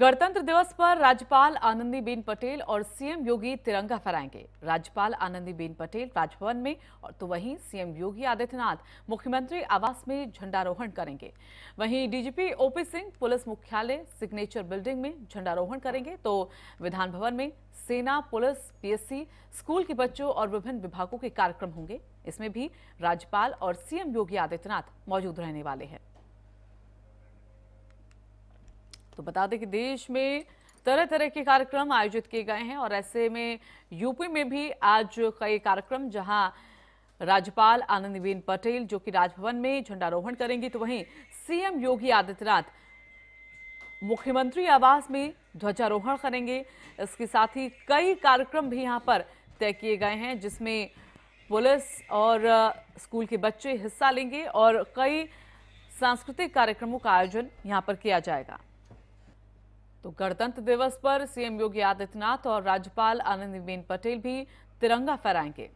गणतंत्र दिवस पर राज्यपाल आनंदीबेन पटेल और सीएम योगी तिरंगा फहराएंगे राज्यपाल आनंदीबेन पटेल राजभवन में और तो वहीं सीएम योगी आदित्यनाथ मुख्यमंत्री आवास में झंडारोहण करेंगे वहीं डीजीपी ओपी सिंह पुलिस मुख्यालय सिग्नेचर बिल्डिंग में झंडारोहण करेंगे तो विधान भवन में सेना पुलिस पीएससी स्कूल के बच्चों और विभिन्न विभागों के कार्यक्रम होंगे इसमें भी राज्यपाल और सीएम योगी आदित्यनाथ मौजूद रहने वाले हैं तो बता दें कि देश में तरह तरह के कार्यक्रम आयोजित किए गए हैं और ऐसे में यूपी में भी आज कई कार्यक्रम जहां राज्यपाल आनंदीबेन पटेल जो कि राजभवन में झंडारोहण करेंगी तो वहीं सीएम योगी आदित्यनाथ मुख्यमंत्री आवास में ध्वजारोहण करेंगे इसके साथ ही कई कार्यक्रम भी यहाँ पर तय किए गए हैं जिसमें पुलिस और स्कूल के बच्चे हिस्सा लेंगे और कई सांस्कृतिक कार्यक्रमों का आयोजन यहाँ पर किया जाएगा तो गणतंत्र दिवस पर सीएम योगी आदित्यनाथ और राज्यपाल आनंदीबेन पटेल भी तिरंगा फहराएंगे